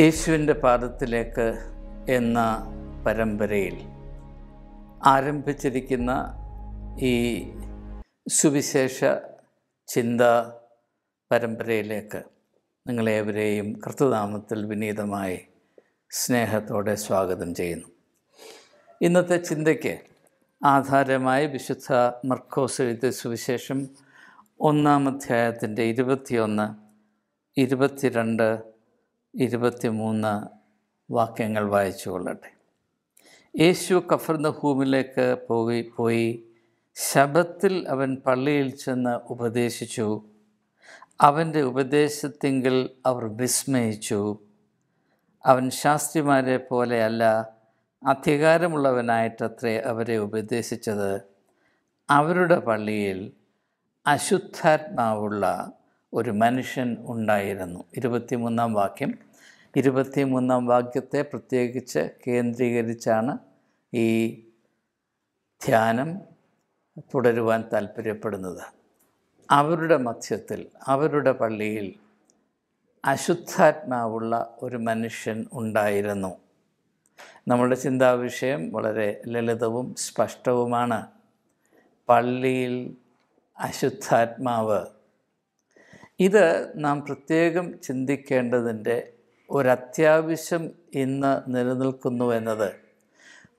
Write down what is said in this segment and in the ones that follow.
യേശുവിൻ്റെ പാദത്തിലേക്ക് എന്ന പരമ്പരയിൽ ആരംഭിച്ചിരിക്കുന്ന ഈ സുവിശേഷ ചിന്ത പരമ്പരയിലേക്ക് നിങ്ങളേവരെയും കൃത്യനാമത്തിൽ വിനീതമായി സ്നേഹത്തോടെ സ്വാഗതം ചെയ്യുന്നു ഇന്നത്തെ ചിന്തയ്ക്ക് ആധാരമായി വിശുദ്ധ മർക്കോസ് എഴുതിയ സുവിശേഷം ഒന്നാം അധ്യായത്തിൻ്റെ ഇരുപത്തിയൊന്ന് ഇരുപത്തിരണ്ട് ഇരുപത്തിമൂന്ന് വാക്യങ്ങൾ വായിച്ചു കൊള്ളട്ടെ യേശു കഫർദഹൂമിലേക്ക് പോയി പോയി ശബത്തിൽ അവൻ പള്ളിയിൽ ചെന്ന് ഉപദേശിച്ചു അവൻ്റെ ഉപദേശത്തെങ്കിൽ അവർ വിസ്മയിച്ചു അവൻ ശാസ്ത്രിമാരെ പോലെയല്ല അധികാരമുള്ളവനായിട്ടത്രേ അവരെ ഉപദേശിച്ചത് അവരുടെ പള്ളിയിൽ അശുദ്ധാത്മാവുള്ള ഒരു മനുഷ്യൻ ഉണ്ടായിരുന്നു ഇരുപത്തിമൂന്നാം വാക്യം ഇരുപത്തിമൂന്നാം വാക്യത്തെ പ്രത്യേകിച്ച് കേന്ദ്രീകരിച്ചാണ് ഈ ധ്യാനം തുടരുവാൻ താല്പര്യപ്പെടുന്നത് അവരുടെ മധ്യത്തിൽ അവരുടെ പള്ളിയിൽ അശുദ്ധാത്മാവുള്ള ഒരു മനുഷ്യൻ ഉണ്ടായിരുന്നു നമ്മുടെ ചിന്താവിഷയം വളരെ ലളിതവും സ്പഷ്ടവുമാണ് പള്ളിയിൽ അശുദ്ധാത്മാവ് ഇത് നാം പ്രത്യേകം ചിന്തിക്കേണ്ടതിൻ്റെ ഒരത്യാവശ്യം ഇന്ന് നിലനിൽക്കുന്നു എന്നത്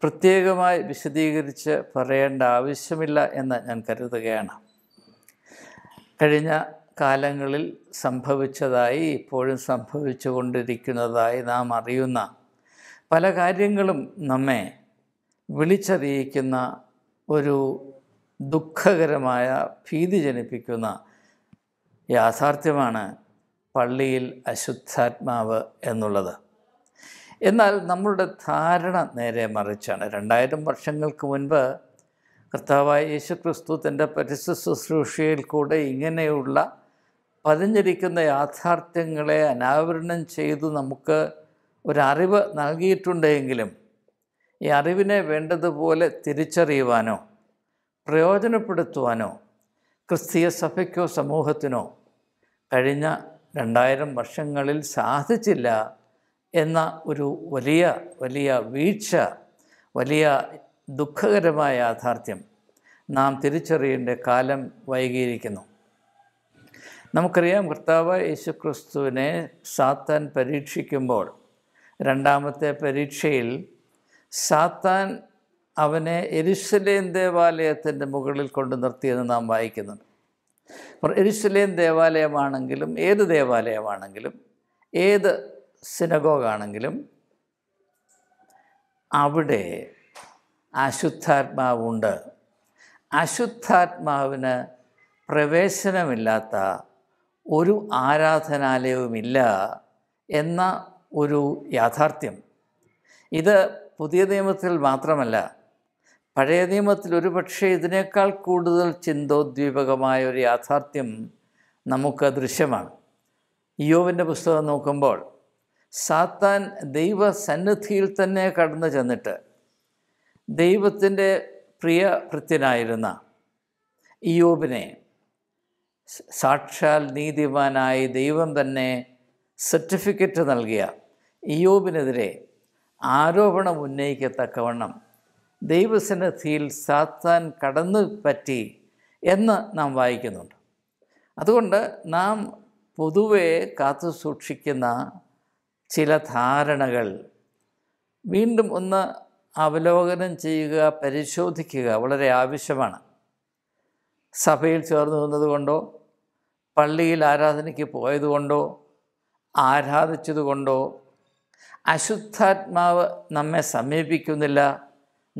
പ്രത്യേകമായി വിശദീകരിച്ച് പറയേണ്ട ആവശ്യമില്ല എന്ന് ഞാൻ കരുതുകയാണ് കഴിഞ്ഞ കാലങ്ങളിൽ സംഭവിച്ചതായി ഇപ്പോഴും സംഭവിച്ചു കൊണ്ടിരിക്കുന്നതായി നാം അറിയുന്ന പല കാര്യങ്ങളും നമ്മെ വിളിച്ചറിയിക്കുന്ന ഒരു ദുഃഖകരമായ ഭീതി ജനിപ്പിക്കുന്ന യാഥാർത്ഥ്യമാണ് പള്ളിയിൽ അശുദ്ധാത്മാവ് എന്നുള്ളത് എന്നാൽ നമ്മളുടെ ധാരണ നേരെ മറിച്ചാണ് രണ്ടായിരം വർഷങ്ങൾക്ക് മുൻപ് കർത്താവായ യേശുക്രിസ്തു തൻ്റെ പരിസ്ഥ ശുശ്രൂഷയിൽ കൂടെ ഇങ്ങനെയുള്ള പതിഞ്ഞിരിക്കുന്ന യാഥാർത്ഥ്യങ്ങളെ അനാവരണം ചെയ്ത് നമുക്ക് ഒരറിവ് നൽകിയിട്ടുണ്ടെങ്കിലും ഈ അറിവിനെ വേണ്ടതുപോലെ തിരിച്ചറിയുവാനോ പ്രയോജനപ്പെടുത്തുവാനോ ക്രിസ്തീയ സഭയ്ക്കോ സമൂഹത്തിനോ കഴിഞ്ഞ രണ്ടായിരം വർഷങ്ങളിൽ സാധിച്ചില്ല എന്ന ഒരു വലിയ വലിയ വീഴ്ച വലിയ ദുഃഖകരമായ യാഥാർത്ഥ്യം നാം തിരിച്ചറിയേണ്ട കാലം വൈകിയിരിക്കുന്നു നമുക്കറിയാം കർത്താവ് യേശു ക്രിസ്തുവിനെ സാത്താൻ പരീക്ഷിക്കുമ്പോൾ രണ്ടാമത്തെ പരീക്ഷയിൽ സാത്താൻ അവനെ എരിശലേം ദേവാലയത്തിൻ്റെ മുകളിൽ കൊണ്ട് നിർത്തിയെന്ന് നാം വായിക്കുന്നുണ്ട് അപ്പോൾ എരിശലേം ദേവാലയമാണെങ്കിലും ഏത് ദേവാലയമാണെങ്കിലും ഏത് സിനഗോഗാണെങ്കിലും അവിടെ അശുദ്ധാത്മാവുണ്ട് അശുദ്ധാത്മാവിന് പ്രവേശനമില്ലാത്ത ഒരു ആരാധനാലയവുമില്ല എന്ന ഒരു യാഥാർത്ഥ്യം ഇത് പുതിയ നിയമത്തിൽ മാത്രമല്ല പഴയ നിയമത്തിൽ ഒരുപക്ഷെ ഇതിനേക്കാൾ കൂടുതൽ ചിന്തോദ്വീപകമായ ഒരു യാഥാർത്ഥ്യം നമുക്ക് ദൃശ്യമാണ് യോവിൻ്റെ പുസ്തകം നോക്കുമ്പോൾ സാത്താൻ ദൈവസന്നിധിയിൽ തന്നെ കടന്നു ചെന്നിട്ട് ദൈവത്തിൻ്റെ പ്രിയ ഭൃത്യനായിരുന്ന ഇയോബിനെ സാക്ഷാൽ നീതിവാനായി ദൈവം തന്നെ സർട്ടിഫിക്കറ്റ് നൽകിയ ഇയോബിനെതിരെ ആരോപണം ഉന്നയിക്കത്തക്കവണ്ണം ദൈവസന്നിധിയിൽ സാത്താൻ കടന്നു പറ്റി എന്ന് നാം വായിക്കുന്നുണ്ട് അതുകൊണ്ട് നാം പൊതുവെ കാത്തു സൂക്ഷിക്കുന്ന ചില ധാരണകൾ വീണ്ടും ഒന്ന് അവലോകനം ചെയ്യുക പരിശോധിക്കുക വളരെ ആവശ്യമാണ് സഭയിൽ ചേർന്ന് നിന്നതുകൊണ്ടോ പള്ളിയിൽ ആരാധനയ്ക്ക് പോയതുകൊണ്ടോ ആരാധിച്ചതുകൊണ്ടോ അശുദ്ധാത്മാവ് നമ്മെ സമീപിക്കുന്നില്ല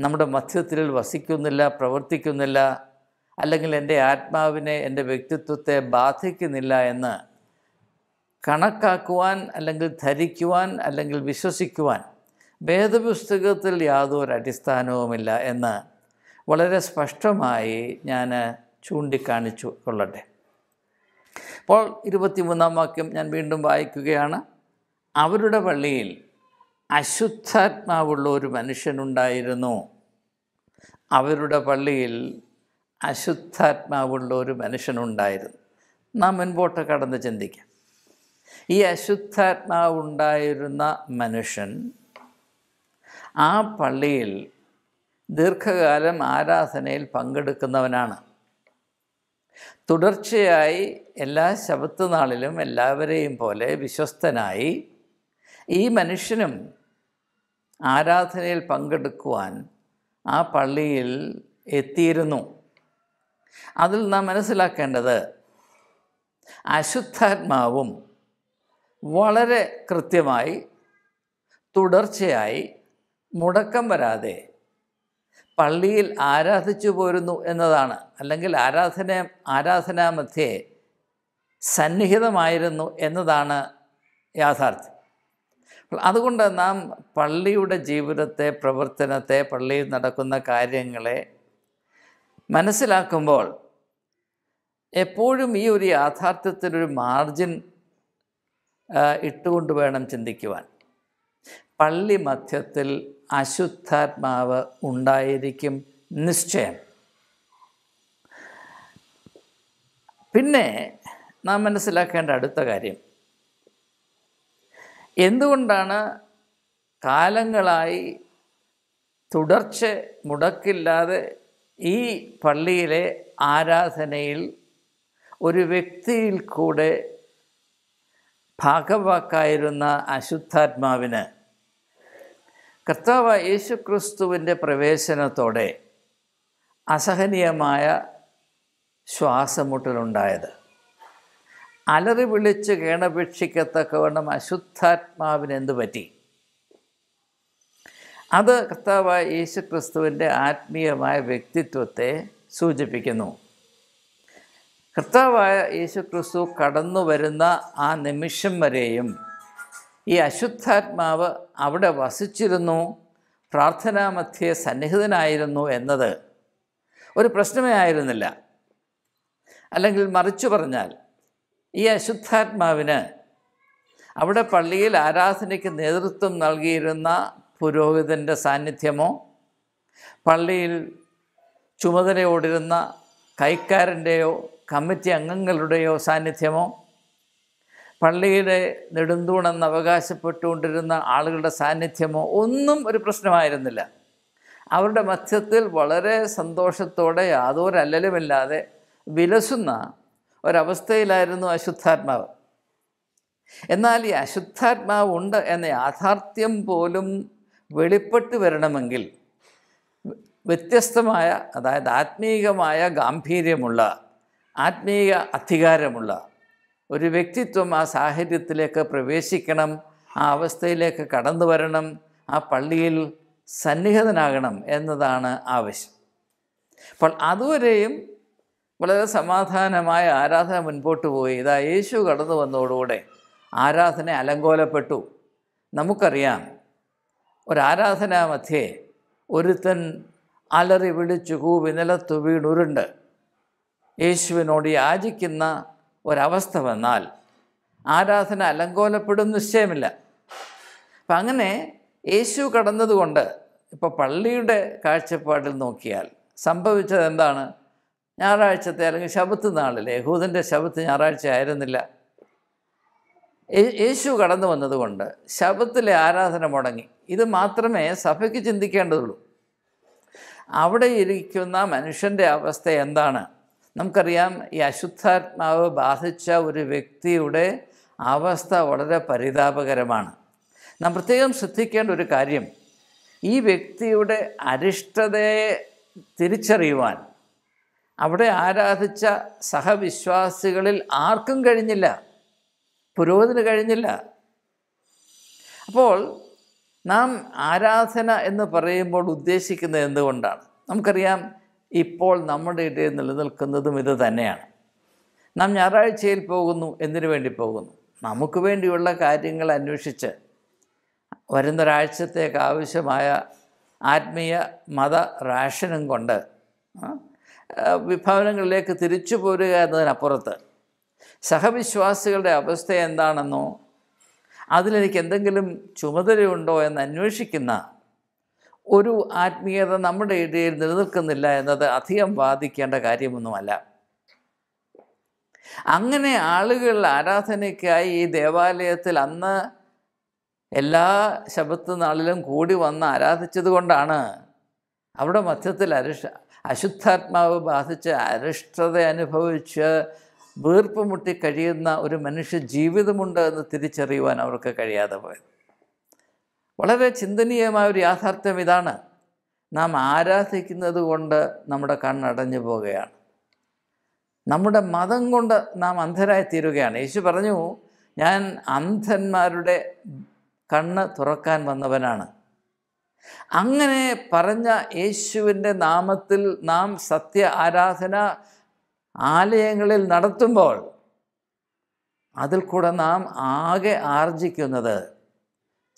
നമ്മുടെ മധ്യത്തിൽ വസിക്കുന്നില്ല പ്രവർത്തിക്കുന്നില്ല അല്ലെങ്കിൽ എൻ്റെ ആത്മാവിനെ എൻ്റെ വ്യക്തിത്വത്തെ ബാധിക്കുന്നില്ല എന്ന് കണക്കാക്കുവാൻ അല്ലെങ്കിൽ ധരിക്കുവാൻ അല്ലെങ്കിൽ വിശ്വസിക്കുവാൻ വേദപുസ്തകത്തിൽ യാതൊരു അടിസ്ഥാനവുമില്ല എന്ന് വളരെ സ്പഷ്ടമായി ഞാൻ ചൂണ്ടിക്കാണിച്ചു കൊള്ളട്ടെ അപ്പോൾ ഇരുപത്തിമൂന്നാം വാക്യം ഞാൻ വീണ്ടും വായിക്കുകയാണ് അവരുടെ പള്ളിയിൽ അശുദ്ധാത്മാവുള്ള ഒരു മനുഷ്യനുണ്ടായിരുന്നു അവരുടെ പള്ളിയിൽ അശുദ്ധാത്മാവുള്ള ഒരു മനുഷ്യനുണ്ടായിരുന്നു നാം മുൻപോട്ട് കടന്ന് ചിന്തിക്കാം ഈ അശുദ്ധാത്മാവുണ്ടായിരുന്ന മനുഷ്യൻ ആ പള്ളിയിൽ ദീർഘകാലം ആരാധനയിൽ പങ്കെടുക്കുന്നവനാണ് തുടർച്ചയായി എല്ലാ ശബത്ത് നാളിലും എല്ലാവരെയും പോലെ വിശ്വസ്തനായി ഈ മനുഷ്യനും ആരാധനയിൽ പങ്കെടുക്കുവാൻ ആ പള്ളിയിൽ എത്തിയിരുന്നു അതിൽ നാം മനസ്സിലാക്കേണ്ടത് അശുദ്ധാത്മാവും വളരെ കൃത്യമായി തുടർച്ചയായി മുടക്കം വരാതെ പള്ളിയിൽ ആരാധിച്ചു പോരുന്നു എന്നതാണ് അല്ലെങ്കിൽ ആരാധന ആരാധനാമധ്യേ സന്നിഹിതമായിരുന്നു എന്നതാണ് യാഥാർത്ഥ്യം അതുകൊണ്ട് നാം പള്ളിയുടെ ജീവിതത്തെ പ്രവർത്തനത്തെ പള്ളിയിൽ നടക്കുന്ന കാര്യങ്ങളെ മനസ്സിലാക്കുമ്പോൾ എപ്പോഴും ഈ ഒരു യാഥാർത്ഥ്യത്തിനൊരു മാർജിൻ ഇട്ടുകൊണ്ട് വേണം ചിന്തിക്കുവാൻ പള്ളി മധ്യത്തിൽ അശുദ്ധാത്മാവ് ഉണ്ടായിരിക്കും നിശ്ചയം പിന്നെ നാം മനസ്സിലാക്കേണ്ട അടുത്ത കാര്യം എന്തുകൊണ്ടാണ് കാലങ്ങളായി തുടർച്ച മുടക്കില്ലാതെ ഈ പള്ളിയിലെ ആരാധനയിൽ ഒരു വ്യക്തിയിൽ കൂടെ ഭാഗവാക്കായിരുന്ന അശുദ്ധാത്മാവിന് കർത്താവ് യേശു ക്രിസ്തുവിൻ്റെ പ്രവേശനത്തോടെ അസഹനീയമായ ശ്വാസമുട്ടലുണ്ടായത് അലറി വിളിച്ച് കേണപേക്ഷിക്കത്തക്കവണ്ണം അശുദ്ധാത്മാവിന് എന്ത് പറ്റി അത് കർത്താവായ യേശു ക്രിസ്തുവിൻ്റെ ആത്മീയമായ വ്യക്തിത്വത്തെ സൂചിപ്പിക്കുന്നു കർത്താവായ യേശു ക്രിസ്തു കടന്നു വരുന്ന ആ നിമിഷം വരെയും ഈ അശുദ്ധാത്മാവ് അവിടെ വസിച്ചിരുന്നു മധ്യ സന്നിഹിതനായിരുന്നു എന്നത് ഒരു പ്രശ്നമേ ആയിരുന്നില്ല അല്ലെങ്കിൽ മറിച്ചു പറഞ്ഞാൽ ഈ അശുദ്ധാത്മാവിന് അവിടെ പള്ളിയിൽ ആരാധനയ്ക്ക് നേതൃത്വം നൽകിയിരുന്ന പുരോഹിതൻ്റെ സാന്നിധ്യമോ പള്ളിയിൽ ചുമതലയോടിരുന്ന കൈക്കാരൻ്റെയോ കമ്മിറ്റി അംഗങ്ങളുടെയോ സാന്നിധ്യമോ പള്ളിയുടെ നെടുന്തൂണെന്ന് അവകാശപ്പെട്ടുകൊണ്ടിരുന്ന ആളുകളുടെ സാന്നിധ്യമോ ഒന്നും ഒരു പ്രശ്നമായിരുന്നില്ല അവരുടെ മധ്യത്തിൽ വളരെ സന്തോഷത്തോടെ യാതൊരു അല്ലലുമില്ലാതെ വിലസുന്ന ഒരവസ്ഥയിലായിരുന്നു അശുദ്ധാത്മാവ് എന്നാൽ ഈ അശുദ്ധാത്മാവ് ഉണ്ട് എന്ന യാഥാർത്ഥ്യം പോലും വെളിപ്പെട്ട് വരണമെങ്കിൽ വ്യത്യസ്തമായ അതായത് ആത്മീയമായ ഗാംഭീര്യമുള്ള ആത്മീയ അധികാരമുള്ള ഒരു വ്യക്തിത്വം ആ സാഹചര്യത്തിലേക്ക് പ്രവേശിക്കണം ആ അവസ്ഥയിലേക്ക് കടന്നു വരണം ആ പള്ളിയിൽ സന്നിഹിതനാകണം എന്നതാണ് ആവശ്യം അപ്പോൾ അതുവരെയും വളരെ സമാധാനമായ ആരാധന മുൻപോട്ട് പോയി ഇതാ യേശു കടന്നു വന്നതോടുകൂടെ ആരാധന അലങ്കോലപ്പെട്ടു നമുക്കറിയാം ഒരാരാധനാ മധ്യേ ഒരുത്തൻ അലറി വിളിച്ചു കൂവി നിലത്തു വീണുരുണ്ട് യേശുവിനോട് യാചിക്കുന്ന ഒരവസ്ഥ വന്നാൽ ആരാധന അലങ്കോലപ്പെടും നിശ്ചയമില്ല അപ്പം അങ്ങനെ യേശു കടന്നതുകൊണ്ട് ഇപ്പോൾ പള്ളിയുടെ കാഴ്ചപ്പാടിൽ നോക്കിയാൽ സംഭവിച്ചത് എന്താണ് ഞായറാഴ്ചത്തെ അല്ലെങ്കിൽ ശബത്ത് നാളിൽ യഹൂദൻ്റെ ശബത്ത് ഞായറാഴ്ച ആയിരുന്നില്ല യേശു കടന്നു വന്നതുകൊണ്ട് ശബത്തിലെ ആരാധന മുടങ്ങി ഇത് മാത്രമേ സഭയ്ക്ക് ചിന്തിക്കേണ്ടതുള്ളൂ അവിടെ ഇരിക്കുന്ന മനുഷ്യൻ്റെ അവസ്ഥ എന്താണ് നമുക്കറിയാം ഈ അശുദ്ധാത്മാവ് ബാധിച്ച ഒരു വ്യക്തിയുടെ അവസ്ഥ വളരെ പരിതാപകരമാണ് നാം പ്രത്യേകം ശ്രദ്ധിക്കേണ്ട ഒരു കാര്യം ഈ വ്യക്തിയുടെ അരിഷ്ടതയെ തിരിച്ചറിയുവാൻ അവിടെ ആരാധിച്ച സഹവിശ്വാസികളിൽ ആർക്കും കഴിഞ്ഞില്ല പുരോഹിതന് കഴിഞ്ഞില്ല അപ്പോൾ നാം ആരാധന എന്ന് പറയുമ്പോൾ ഉദ്ദേശിക്കുന്നത് എന്തുകൊണ്ടാണ് നമുക്കറിയാം ഇപ്പോൾ നമ്മുടെ ഇടയിൽ നിലനിൽക്കുന്നതും ഇത് തന്നെയാണ് നാം ഞായറാഴ്ചയിൽ പോകുന്നു എന്തിനു വേണ്ടി പോകുന്നു നമുക്ക് വേണ്ടിയുള്ള കാര്യങ്ങൾ അന്വേഷിച്ച് വരുന്നൊരാഴ്ചത്തേക്ക് ആവശ്യമായ ആത്മീയ മത റാഷനും കൊണ്ട് വിഭവനങ്ങളിലേക്ക് തിരിച്ചു പോരുക എന്നതിനപ്പുറത്ത് സഹവിശ്വാസികളുടെ അവസ്ഥ എന്താണെന്നോ അതിലെനിക്ക് എന്തെങ്കിലും ചുമതലയുണ്ടോ എന്ന് അന്വേഷിക്കുന്ന ഒരു ആത്മീയത നമ്മുടെ ഇടയിൽ നിലനിൽക്കുന്നില്ല എന്നത് അധികം ബാധിക്കേണ്ട കാര്യമൊന്നുമല്ല അങ്ങനെ ആളുകൾ ആരാധനയ്ക്കായി ഈ ദേവാലയത്തിൽ അന്ന് എല്ലാ ശബത്ത് നാളിലും കൂടി വന്ന് ആരാധിച്ചത് കൊണ്ടാണ് അവിടെ മധ്യത്തിൽ അരിഷ അശുദ്ധാത്മാവ് ബാധിച്ച് അരിഷ്ടത അനുഭവിച്ച് വീർപ്പ് മുട്ടി കഴിയുന്ന ഒരു മനുഷ്യ ജീവിതമുണ്ട് എന്ന് തിരിച്ചറിയുവാൻ അവർക്ക് കഴിയാതെ പോയത് വളരെ ചിന്തനീയമായ ഒരു യാഥാർത്ഥ്യം ഇതാണ് നാം ആരാധിക്കുന്നത് കൊണ്ട് നമ്മുടെ കണ്ണടഞ്ഞു പോവുകയാണ് നമ്മുടെ മതം കൊണ്ട് നാം അന്ധരായി തീരുകയാണ് യേശു പറഞ്ഞു ഞാൻ അന്ധന്മാരുടെ കണ്ണ് തുറക്കാൻ വന്നവനാണ് അങ്ങനെ പറഞ്ഞ യേശുവിൻ്റെ നാമത്തിൽ നാം സത്യ ആരാധന ആലയങ്ങളിൽ നടത്തുമ്പോൾ അതിൽ കൂടെ നാം ആകെ ആർജിക്കുന്നത്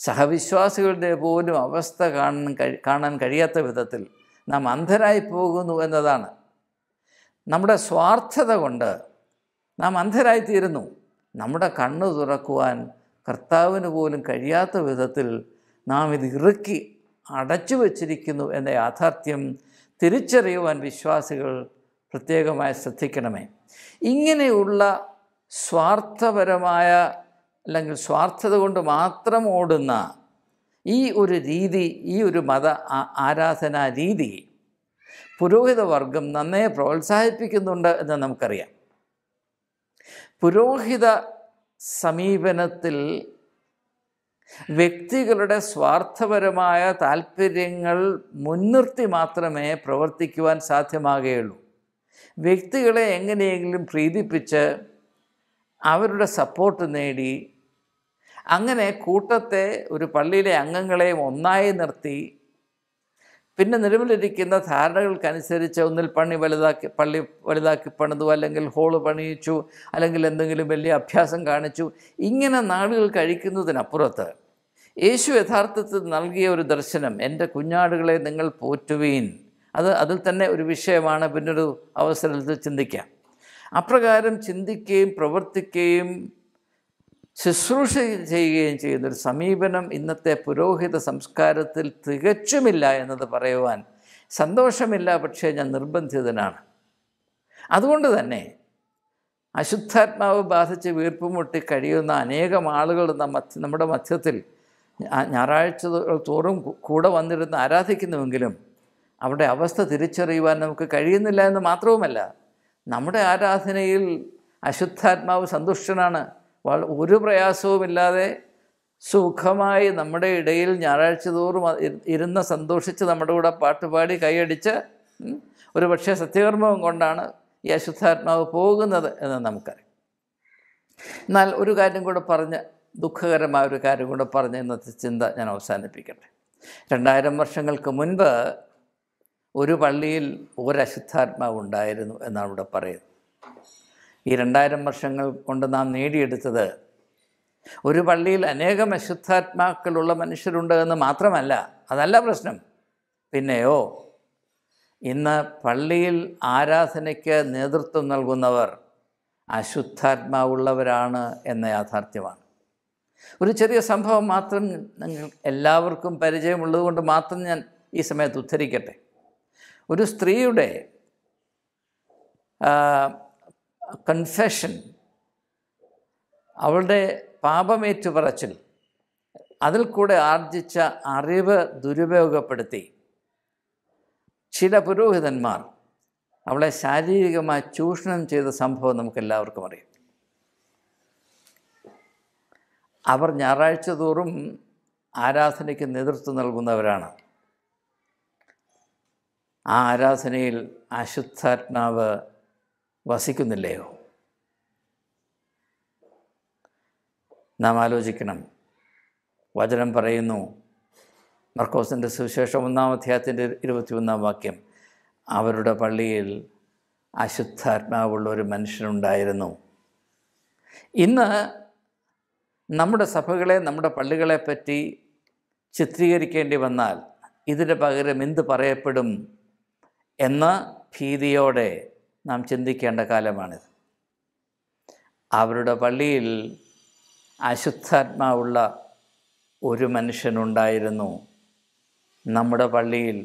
സഹവിശ്വാസികളുടെ പോലും അവസ്ഥ കാണാൻ കഴി കാണാൻ കഴിയാത്ത വിധത്തിൽ നാം അന്ധരായി പോകുന്നു എന്നതാണ് നമ്മുടെ സ്വാർത്ഥത കൊണ്ട് നാം അന്ധരായിത്തീരുന്നു നമ്മുടെ കണ്ണു തുറക്കുവാൻ കർത്താവിന് പോലും കഴിയാത്ത വിധത്തിൽ നാം ഇത് ഇറുക്കി അടച്ചു വച്ചിരിക്കുന്നു എന്ന യാഥാർത്ഥ്യം തിരിച്ചറിയുവാൻ വിശ്വാസികൾ പ്രത്യേകമായി ശ്രദ്ധിക്കണമേ ഇങ്ങനെയുള്ള സ്വാർത്ഥപരമായ അല്ലെങ്കിൽ സ്വാർത്ഥത കൊണ്ട് മാത്രം ഓടുന്ന ഈ ഒരു രീതി ഈ ഒരു മത ആരാധനാ രീതി പുരോഹിതവർഗം നന്നേ പ്രോത്സാഹിപ്പിക്കുന്നുണ്ട് എന്ന് നമുക്കറിയാം പുരോഹിത സമീപനത്തിൽ വ്യക്തികളുടെ സ്വാർത്ഥപരമായ താല്പര്യങ്ങൾ മുൻനിർത്തി മാത്രമേ പ്രവർത്തിക്കുവാൻ സാധ്യമാകുകയുള്ളൂ വ്യക്തികളെ എങ്ങനെയെങ്കിലും പ്രീതിപ്പിച്ച് അവരുടെ സപ്പോർട്ട് നേടി അങ്ങനെ കൂട്ടത്തെ ഒരു പള്ളിയിലെ അംഗങ്ങളെയും ഒന്നായി നിർത്തി പിന്നെ നിലവിലിരിക്കുന്ന ധാരണകൾക്കനുസരിച്ച് ഒന്നിൽ പണി വലുതാക്കി പള്ളി വലുതാക്കി പണിതു അല്ലെങ്കിൽ ഹോള് പണിയിച്ചു അല്ലെങ്കിൽ എന്തെങ്കിലും വലിയ അഭ്യാസം കാണിച്ചു ഇങ്ങനെ നാടുകൾ കഴിക്കുന്നതിനപ്പുറത്ത് യേശു യഥാർത്ഥത്തിൽ നൽകിയ ഒരു ദർശനം എൻ്റെ കുഞ്ഞാടുകളെ നിങ്ങൾ പോറ്റുവീൻ അത് അതിൽ തന്നെ ഒരു വിഷയമാണ് പിന്നൊരു അവസരത്തിൽ ചിന്തിക്കാം അപ്രകാരം ചിന്തിക്കുകയും പ്രവർത്തിക്കുകയും ശുശ്രൂഷ ചെയ്യുകയും ചെയ്യുന്നൊരു സമീപനം ഇന്നത്തെ പുരോഹിത സംസ്കാരത്തിൽ തികച്ചുമില്ല എന്നത് പറയുവാൻ സന്തോഷമില്ല പക്ഷേ ഞാൻ നിർബന്ധിതനാണ് അതുകൊണ്ട് തന്നെ അശുദ്ധാത്മാവ് ബാധിച്ച് വീർപ്പുമുട്ടി കഴിയുന്ന അനേകം ആളുകൾ നമ്മുടെ മധ്യത്തിൽ ഞായറാഴ്ച തോറും കൂടെ വന്നിരുന്ന് ആരാധിക്കുന്നുവെങ്കിലും അവിടെ അവസ്ഥ തിരിച്ചറിയുവാൻ നമുക്ക് കഴിയുന്നില്ല എന്ന് മാത്രവുമല്ല നമ്മുടെ ആരാധനയിൽ അശുദ്ധാത്മാവ് സന്തുഷ്ടനാണ് ഒരു പ്രയാസവുമില്ലാതെ സുഖമായി നമ്മുടെ ഇടയിൽ ഞായറാഴ്ച തോറും ഇരുന്ന് സന്തോഷിച്ച് നമ്മുടെ കൂടെ പാട്ടുപാടി കൈയടിച്ച് ഒരു പക്ഷേ സത്യകർമ്മം കൊണ്ടാണ് ഈ അശുദ്ധാത്മാവ് പോകുന്നത് എന്ന് നമുക്കറിയാം എന്നാൽ ഒരു കാര്യം കൂടെ പറഞ്ഞ് ദുഃഖകരമായ ഒരു കാര്യം കൂടെ പറഞ്ഞ് ഇന്നത്തെ ചിന്ത ഞാൻ അവസാനിപ്പിക്കട്ടെ രണ്ടായിരം വർഷങ്ങൾക്ക് മുൻപ് ഒരു പള്ളിയിൽ ഒരശുദ്ധാത്മാവ് ഉണ്ടായിരുന്നു എന്നാണ് ഇവിടെ പറയുന്നത് ഈ രണ്ടായിരം വർഷങ്ങൾ കൊണ്ട് നാം നേടിയെടുത്തത് ഒരു പള്ളിയിൽ അനേകം അശുദ്ധാത്മാക്കളുള്ള മനുഷ്യരുണ്ട് എന്ന് മാത്രമല്ല അതല്ല പ്രശ്നം പിന്നെയോ ഇന്ന് പള്ളിയിൽ ആരാധനയ്ക്ക് നേതൃത്വം നൽകുന്നവർ അശുദ്ധാത്മാവുള്ളവരാണ് എന്ന യാഥാർത്ഥ്യമാണ് ഒരു ചെറിയ സംഭവം മാത്രം നിങ്ങൾ എല്ലാവർക്കും കൊണ്ട് മാത്രം ഞാൻ ഈ സമയത്ത് ഉദ്ധരിക്കട്ടെ ഒരു സ്ത്രീയുടെ കൺഫെഷൻ അവളുടെ പാപമേറ്റു പറച്ചിൽ അതിൽ കൂടെ ആർജിച്ച അറിവ് ദുരുപയോഗപ്പെടുത്തി ചില പുരോഹിതന്മാർ അവളെ ശാരീരികമായി ചൂഷണം ചെയ്ത സംഭവം നമുക്കെല്ലാവർക്കും അറിയാം അവർ ഞായറാഴ്ച തോറും ആരാധനയ്ക്ക് നേതൃത്വം നൽകുന്നവരാണ് ആ ആരാധനയിൽ അശുദ്ധാത്മാവ് വസിക്കുന്നില്ലയോ നാം ആലോചിക്കണം വചനം പറയുന്നു മർക്കോസിൻ്റെ സുവിശേഷം ഒന്നാം അധ്യായത്തിൻ്റെ ഒന്നാം വാക്യം അവരുടെ പള്ളിയിൽ അശുദ്ധാത്മാവുള്ള ഒരു മനുഷ്യനുണ്ടായിരുന്നു ഇന്ന് നമ്മുടെ സഭകളെ നമ്മുടെ പള്ളികളെ പറ്റി ചിത്രീകരിക്കേണ്ടി വന്നാൽ ഇതിൻ്റെ പകരം എന്ത് പറയപ്പെടും എന്ന ഭീതിയോടെ നാം ചിന്തിക്കേണ്ട കാലമാണിത് അവരുടെ പള്ളിയിൽ അശുദ്ധാത്മാവുള്ള ഒരു മനുഷ്യനുണ്ടായിരുന്നു നമ്മുടെ പള്ളിയിൽ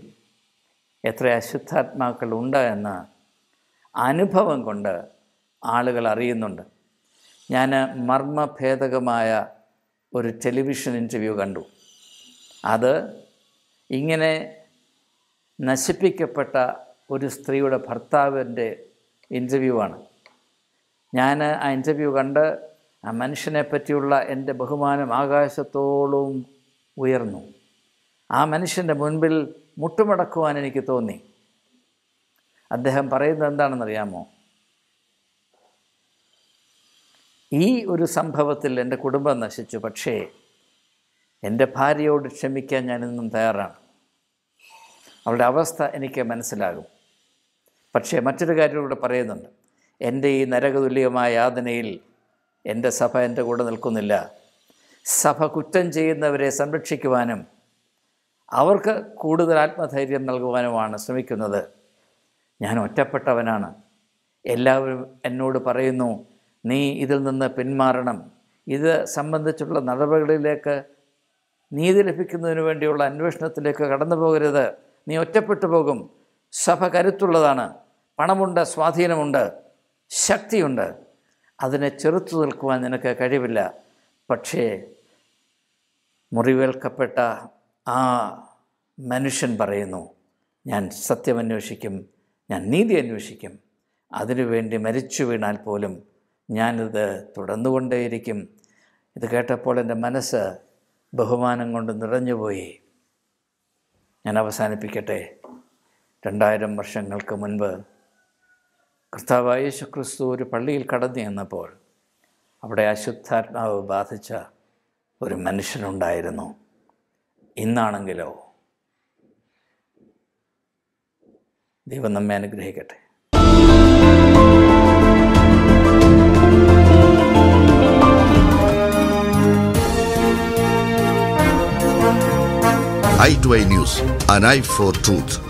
എത്ര അശുദ്ധാത്മാക്കൾ ഉണ്ട് എന്ന് അനുഭവം കൊണ്ട് ആളുകൾ അറിയുന്നുണ്ട് ഞാൻ മർമ്മഭേദകമായ ഒരു ടെലിവിഷൻ ഇൻ്റർവ്യൂ കണ്ടു അത് ഇങ്ങനെ നശിപ്പിക്കപ്പെട്ട ഒരു സ്ത്രീയുടെ ഭർത്താവിൻ്റെ ഇൻ്റർവ്യൂ ആണ് ഞാൻ ആ ഇൻ്റർവ്യൂ കണ്ട് ആ മനുഷ്യനെ പറ്റിയുള്ള എൻ്റെ ബഹുമാനം ആകാശത്തോളം ഉയർന്നു ആ മനുഷ്യൻ്റെ മുൻപിൽ മുട്ടുമടക്കുവാൻ എനിക്ക് തോന്നി അദ്ദേഹം പറയുന്നത് എന്താണെന്നറിയാമോ ഈ ഒരു സംഭവത്തിൽ എൻ്റെ കുടുംബം നശിച്ചു പക്ഷേ എൻ്റെ ഭാര്യയോട് ക്ഷമിക്കാൻ ഞാൻ തയ്യാറാണ് അവളുടെ അവസ്ഥ എനിക്ക് മനസ്സിലാകും പക്ഷേ മറ്റൊരു കാര്യം ഇവിടെ പറയുന്നുണ്ട് എൻ്റെ ഈ നരകതുല്യമായ യാതനയിൽ എൻ്റെ സഭ എൻ്റെ കൂടെ നിൽക്കുന്നില്ല സഭ കുറ്റം ചെയ്യുന്നവരെ സംരക്ഷിക്കുവാനും അവർക്ക് കൂടുതൽ ആത്മധൈര്യം നൽകുവാനുമാണ് ശ്രമിക്കുന്നത് ഞാൻ ഒറ്റപ്പെട്ടവനാണ് എല്ലാവരും എന്നോട് പറയുന്നു നീ ഇതിൽ നിന്ന് പിന്മാറണം ഇത് സംബന്ധിച്ചുള്ള നടപടികളിലേക്ക് നീതി ലഭിക്കുന്നതിന് വേണ്ടിയുള്ള അന്വേഷണത്തിലേക്ക് കടന്നു പോകരുത് നീ ഒറ്റപ്പെട്ടു പോകും സഭ കരുത്തുള്ളതാണ് പണമുണ്ട് സ്വാധീനമുണ്ട് ശക്തിയുണ്ട് അതിനെ ചെറുത്തു നിൽക്കുവാൻ നിനക്ക് കഴിവില്ല പക്ഷേ മുറിവേൽക്കപ്പെട്ട ആ മനുഷ്യൻ പറയുന്നു ഞാൻ സത്യമന്വേഷിക്കും ഞാൻ നീതി അന്വേഷിക്കും അതിനുവേണ്ടി മരിച്ചു വീണാൽ പോലും ഞാനിത് തുടർന്നുകൊണ്ടേയിരിക്കും ഇത് കേട്ടപ്പോൾ എൻ്റെ മനസ്സ് ബഹുമാനം കൊണ്ട് നിറഞ്ഞുപോയി ഞാൻ അവസാനിപ്പിക്കട്ടെ രണ്ടായിരം വർഷങ്ങൾക്ക് മുൻപ് കർത്താവായ യേശുക്രിസ്തു ഒരു പള്ളിയിൽ കടന്നു ചെന്നപ്പോൾ അവിടെ അശുദ്ധാത്മാവ് ബാധിച്ച ഒരു മനുഷ്യനുണ്ടായിരുന്നു ഇന്നാണെങ്കിലോ ദൈവം നമ്മെ അനുഗ്രഹിക്കട്ടെ I news an I for truth